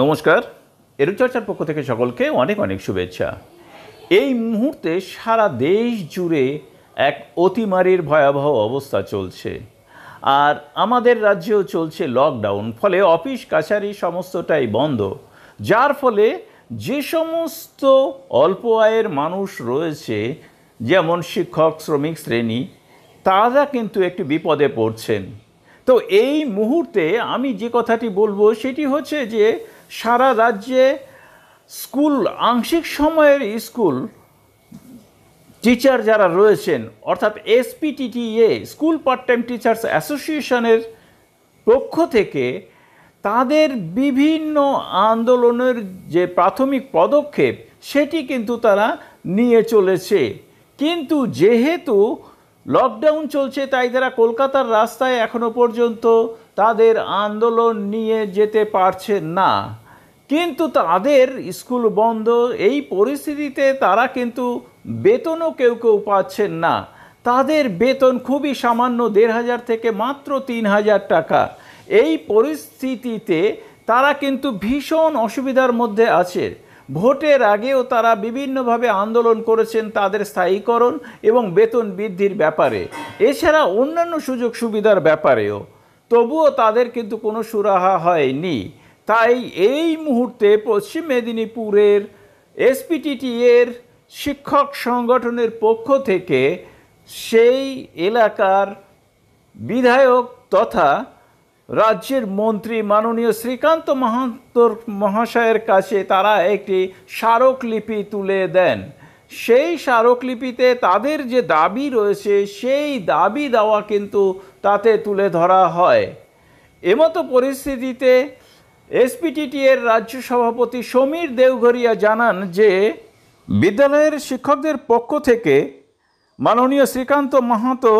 নমস্কার এরূপ চর্চার পক্ষ থেকে সকলকে অনেক অনেক শুভেচ্ছা এই মুহূর্তে সারা দেশ জুড়ে এক অতিমারির ভয়াবহ অবস্থা চলছে আর আমাদের রাজ্যেও চলছে লকডাউন ফলে অফিস কাছারি সমস্তটাই বন্ধ যার ফলে যে সমস্ত অল্প আয়ের মানুষ রয়েছে যেমন শিক্ষক শ্রমিক শ্রেণী তারা কিন্তু একটি বিপদে পড়ছেন তো এই মুহূর্তে আমি যে কথাটি বলবো সেটি হচ্ছে যে সারা রাজ্যে স্কুল আংশিক সময়ের স্কুল টিচার যারা রয়েছেন অর্থাৎ SPTTA school part time teachers অ্যাসোসিয়েশনের পক্ষ থেকে তাদের বিভিন্ন আন্দোলনের যে প্রাথমিক পদক্ষেপ সেটি কিন্তু তারা নিয়ে চলেছে কিন্তু যেহেতু লকডাউন চলছে তাই তারা কলকাতার রাস্তায় এখনও পর্যন্ত তাদের আন্দোলন নিয়ে যেতে পারছে না কিন্তু তাদের স্কুল বন্ধ এই পরিস্থিতিতে তারা কিন্তু বেতনও কেউ কেউ পাচ্ছেন না তাদের বেতন খুবই সামান্য দেড় হাজার থেকে মাত্র তিন হাজার টাকা এই পরিস্থিতিতে তারা কিন্তু ভীষণ অসুবিধার মধ্যে আছে ভোটের আগেও তারা বিভিন্নভাবে আন্দোলন করেছেন তাদের স্থায়ীকরণ এবং বেতন বৃদ্ধির ব্যাপারে এছাড়া অন্যান্য সুযোগ সুবিধার ব্যাপারেও তবুও তাদের কিন্তু কোনো সুরাহা হয়নি তাই এই মুহূর্তে পশ্চিম মেদিনীপুরের এসপিটিটি এর শিক্ষক সংগঠনের পক্ষ থেকে সেই এলাকার বিধায়ক তথা রাজ্যের মন্ত্রী মাননীয় শ্রীকান্ত মাহাতোর মহাশয়ের কাছে তারা একটি স্মারকলিপি তুলে দেন সেই স্মারকলিপিতে তাদের যে দাবি রয়েছে সেই দাবি দেওয়া কিন্তু তাতে তুলে ধরা হয় এমতো পরিস্থিতিতে এসপিটিটি এর রাজ্য সভাপতি সমীর দেওঘরিয়া জানান যে বিদ্যালয়ের শিক্ষকদের পক্ষ থেকে মাননীয় শ্রীকান্ত মাহাতো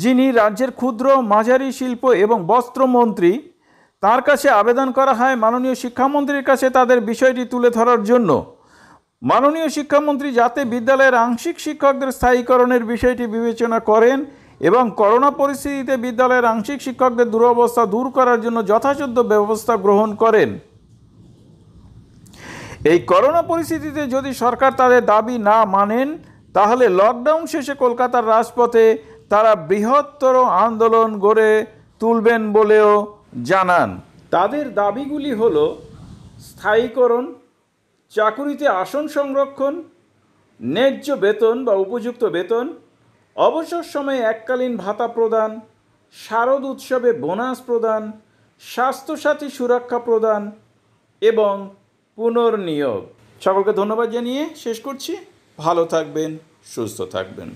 যিনি রাজ্যের ক্ষুদ্র মাঝারি শিল্প এবং বস্ত্রমন্ত্রী তার কাছে আবেদন করা হয় মাননীয় শিক্ষামন্ত্রীর কাছে তাদের বিষয়টি তুলে ধরার জন্য মাননীয় শিক্ষামন্ত্রী যাতে বিদ্যালয়ের আংশিক শিক্ষকদের স্থায়ীকরণের বিষয়টি বিবেচনা করেন এবং করোনা পরিস্থিতিতে বিদ্যালয়ের আংশিক শিক্ষকদের দুরবস্থা দূর করার জন্য যথাযথ ব্যবস্থা গ্রহণ করেন এই করোনা পরিস্থিতিতে যদি সরকার তাদের দাবি না মানেন তাহলে লকডাউন শেষে কলকাতার রাজপথে তারা বৃহত্তর আন্দোলন গড়ে তুলবেন বলেও জানান তাদের দাবিগুলি হল স্থায়ীকরণ চাকুরিতে আসন সংরক্ষণ ন্যায্য বেতন বা উপযুক্ত বেতন অবসর সময়ে এককালীন ভাতা প্রদান শারদ উৎসবে বোনাস প্রদান স্বাস্থ্যসাথী সুরক্ষা প্রদান এবং পুনর্নিয়োগ সকলকে ধন্যবাদ জানিয়ে শেষ করছি ভালো থাকবেন সুস্থ থাকবেন